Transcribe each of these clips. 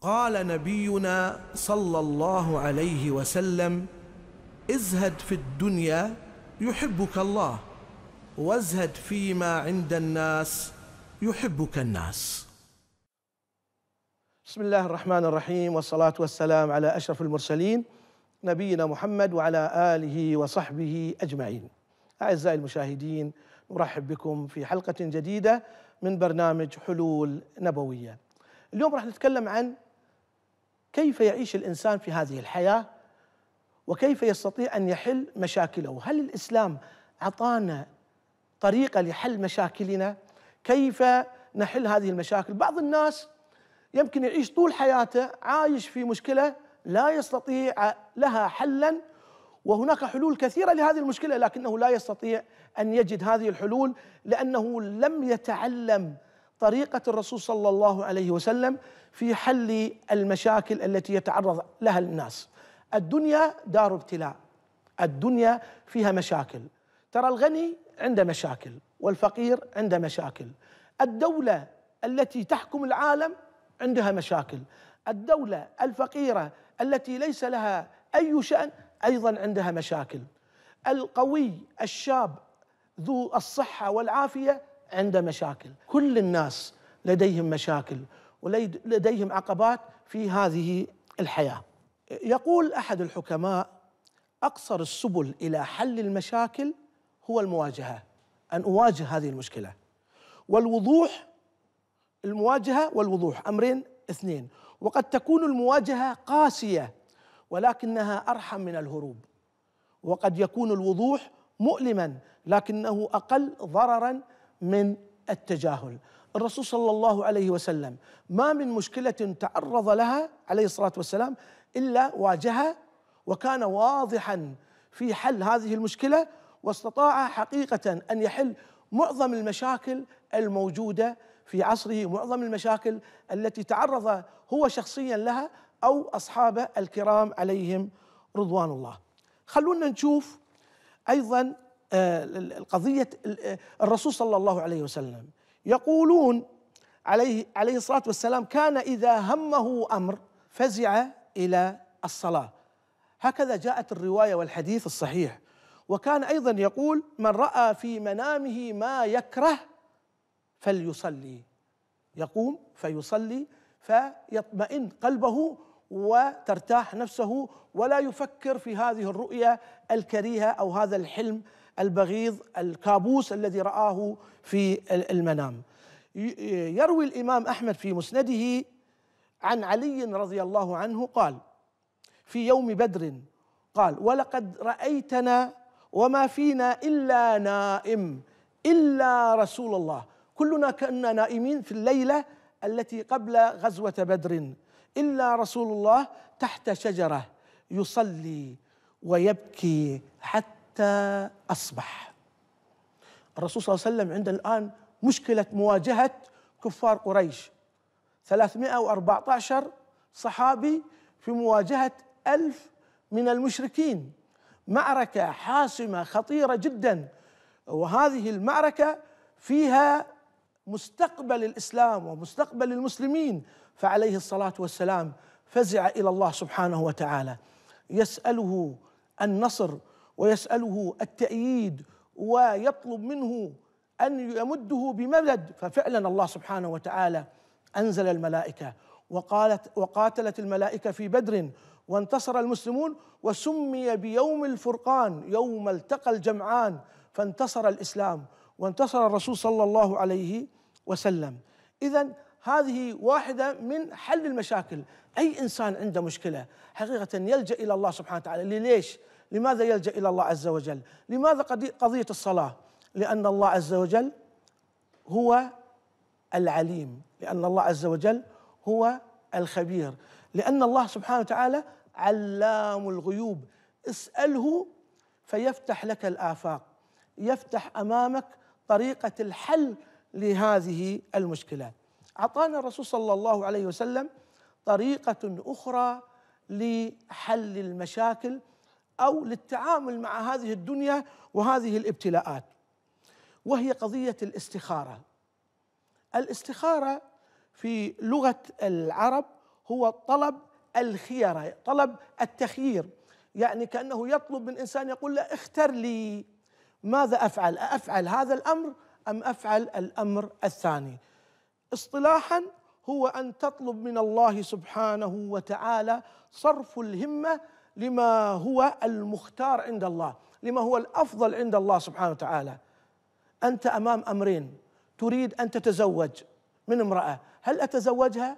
قال نبينا صلى الله عليه وسلم ازهد في الدنيا يحبك الله وازهد فيما عند الناس يحبك الناس بسم الله الرحمن الرحيم والصلاة والسلام على أشرف المرسلين نبينا محمد وعلى آله وصحبه أجمعين أعزائي المشاهدين نرحب بكم في حلقة جديدة من برنامج حلول نبوية اليوم راح نتكلم عن كيف يعيش الانسان في هذه الحياه وكيف يستطيع ان يحل مشاكله هل الاسلام اعطانا طريقه لحل مشاكلنا كيف نحل هذه المشاكل بعض الناس يمكن يعيش طول حياته عايش في مشكله لا يستطيع لها حلا وهناك حلول كثيره لهذه المشكله لكنه لا يستطيع ان يجد هذه الحلول لانه لم يتعلم طريقة الرسول صلى الله عليه وسلم في حل المشاكل التي يتعرض لها الناس الدنيا دار ابتلاء الدنيا فيها مشاكل ترى الغني عنده مشاكل والفقير عنده مشاكل الدولة التي تحكم العالم عندها مشاكل الدولة الفقيرة التي ليس لها أي شأن أيضا عندها مشاكل القوي الشاب ذو الصحة والعافية عنده مشاكل كل الناس لديهم مشاكل ولديهم عقبات في هذه الحياة يقول أحد الحكماء أقصر السبل إلى حل المشاكل هو المواجهة أن أواجه هذه المشكلة والوضوح المواجهة والوضوح أمرين اثنين وقد تكون المواجهة قاسية ولكنها أرحم من الهروب وقد يكون الوضوح مؤلما لكنه أقل ضررا من التجاهل الرسول صلى الله عليه وسلم ما من مشكلة تعرض لها عليه الصلاة والسلام إلا واجهها وكان واضحا في حل هذه المشكلة واستطاع حقيقة أن يحل معظم المشاكل الموجودة في عصره معظم المشاكل التي تعرض هو شخصيا لها أو أصحابه الكرام عليهم رضوان الله خلونا نشوف أيضا آه، القضية آه، الرسول صلى الله عليه وسلم يقولون عليه عليه الصلاة والسلام كان إذا همه أمر فزع إلى الصلاة هكذا جاءت الرواية والحديث الصحيح وكان أيضا يقول من رأى في منامه ما يكره فليصلي يقوم فيصلي فيطمئن قلبه وترتاح نفسه ولا يفكر في هذه الرؤية الكريهة أو هذا الحلم البغيض الكابوس الذي رآه في المنام يروي الإمام أحمد في مسنده عن علي رضي الله عنه قال في يوم بدر قال ولقد رأيتنا وما فينا إلا نائم إلا رسول الله كلنا كنا نائمين في الليلة التي قبل غزوة بدر إلا رسول الله تحت شجرة يصلي ويبكي حتى حتى أصبح الرسول صلى الله عليه وسلم عند الآن مشكلة مواجهة كفار قريش 314 صحابي في مواجهة ألف من المشركين معركة حاسمة خطيرة جدا وهذه المعركة فيها مستقبل الإسلام ومستقبل المسلمين فعليه الصلاة والسلام فزع إلى الله سبحانه وتعالى يسأله النصر ويسأله التأييد ويطلب منه أن يمده بمدد ففعلا الله سبحانه وتعالى أنزل الملائكة وقالت وقاتلت الملائكة في بدر وانتصر المسلمون وسمي بيوم الفرقان يوم التقى الجمعان فانتصر الإسلام وانتصر الرسول صلى الله عليه وسلم إذا هذه واحدة من حل المشاكل أي إنسان عنده مشكلة حقيقة يلجأ إلى الله سبحانه وتعالى ليش؟ لماذا يلجأ إلى الله عز وجل لماذا قضية الصلاة لأن الله عز وجل هو العليم لأن الله عز وجل هو الخبير لأن الله سبحانه وتعالى علام الغيوب اسأله فيفتح لك الآفاق يفتح أمامك طريقة الحل لهذه المشكلة أعطانا الرسول صلى الله عليه وسلم طريقة أخرى لحل المشاكل او للتعامل مع هذه الدنيا وهذه الابتلاءات وهي قضيه الاستخاره الاستخاره في لغه العرب هو طلب الخيره طلب التخيير يعني كانه يطلب من انسان يقول له اختر لي ماذا افعل افعل هذا الامر ام افعل الامر الثاني اصطلاحا هو ان تطلب من الله سبحانه وتعالى صرف الهمه لما هو المختار عند الله لما هو الافضل عند الله سبحانه وتعالى انت امام امرين تريد ان تتزوج من امراه هل اتزوجها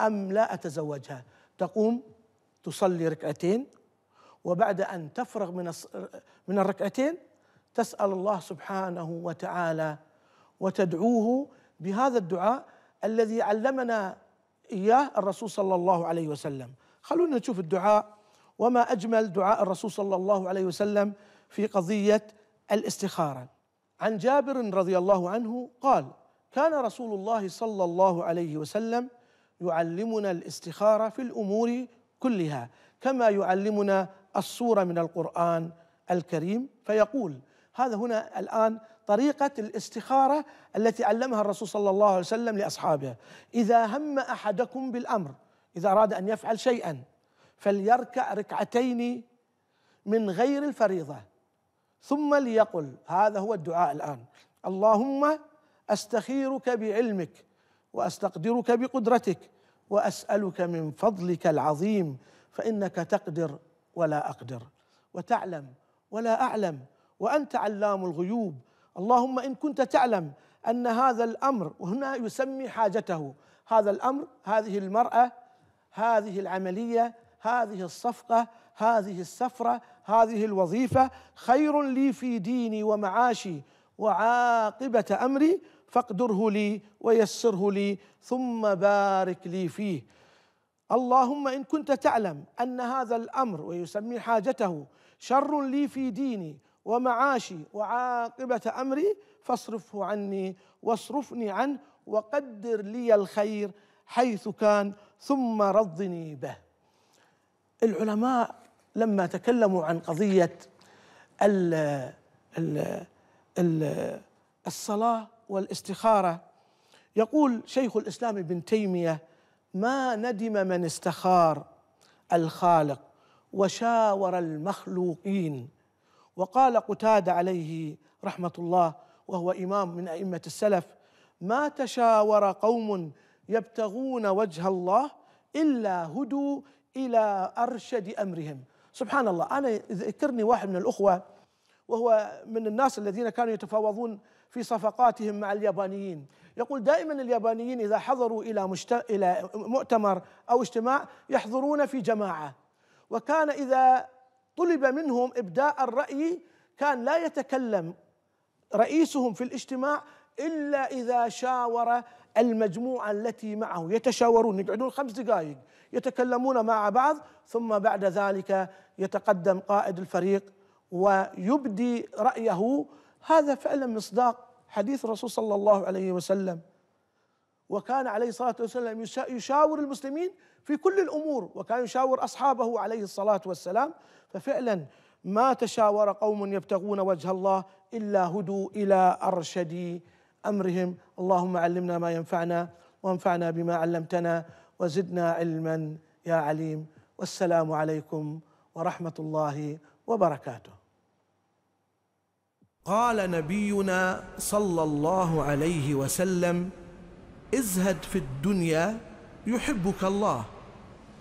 ام لا اتزوجها تقوم تصلي ركعتين وبعد ان تفرغ من من الركعتين تسال الله سبحانه وتعالى وتدعوه بهذا الدعاء الذي علمنا اياه الرسول صلى الله عليه وسلم خلونا نشوف الدعاء وما اجمل دعاء الرسول صلى الله عليه وسلم في قضيه الاستخاره عن جابر رضي الله عنه قال كان رسول الله صلى الله عليه وسلم يعلمنا الاستخاره في الامور كلها كما يعلمنا الصوره من القران الكريم فيقول هذا هنا الان طريقه الاستخاره التي علمها الرسول صلى الله عليه وسلم لاصحابه اذا هم احدكم بالامر اذا اراد ان يفعل شيئا فليركع ركعتين من غير الفريضة ثم ليقل هذا هو الدعاء الآن اللهم أستخيرك بعلمك وأستقدرك بقدرتك وأسألك من فضلك العظيم فإنك تقدر ولا أقدر وتعلم ولا أعلم وأنت علام الغيوب اللهم إن كنت تعلم أن هذا الأمر وهنا يسمي حاجته هذا الأمر هذه المرأة هذه العملية هذه الصفقه هذه السفره هذه الوظيفه خير لي في ديني ومعاشي وعاقبه امري فاقدره لي ويسره لي ثم بارك لي فيه اللهم ان كنت تعلم ان هذا الامر ويسمي حاجته شر لي في ديني ومعاشي وعاقبه امري فاصرفه عني واصرفني عنه وقدر لي الخير حيث كان ثم رضني به العلماء لما تكلموا عن قضية ال ال ال الصلاة والاستخارة يقول شيخ الإسلام ابن تيمية ما ندم من استخار الخالق وشاور المخلوقين وقال قتاد عليه رحمة الله وهو إمام من أئمة السلف ما تشاور قوم يبتغون وجه الله إلا هدوا إلى أرشد أمرهم سبحان الله أنا ذكرني واحد من الأخوة وهو من الناس الذين كانوا يتفاوضون في صفقاتهم مع اليابانيين يقول دائما اليابانيين إذا حضروا إلى, مشت... إلى مؤتمر أو اجتماع يحضرون في جماعة وكان إذا طلب منهم إبداء الرأي كان لا يتكلم رئيسهم في الاجتماع إلا إذا شاور المجموعة التي معه يتشاورون يقعدون خمس دقائق يتكلمون مع بعض ثم بعد ذلك يتقدم قائد الفريق ويبدي رايه هذا فعلا مصداق حديث الرسول صلى الله عليه وسلم وكان عليه الصلاه والسلام يشاور المسلمين في كل الامور وكان يشاور اصحابه عليه الصلاه والسلام ففعلا ما تشاور قوم يبتغون وجه الله الا هدوا الى ارشد امرهم اللهم علمنا ما ينفعنا وانفعنا بما علمتنا وزدنا علما يا عليم والسلام عليكم ورحمه الله وبركاته قال نبينا صلى الله عليه وسلم ازهد في الدنيا يحبك الله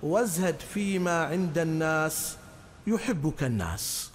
وازهد فيما عند الناس يحبك الناس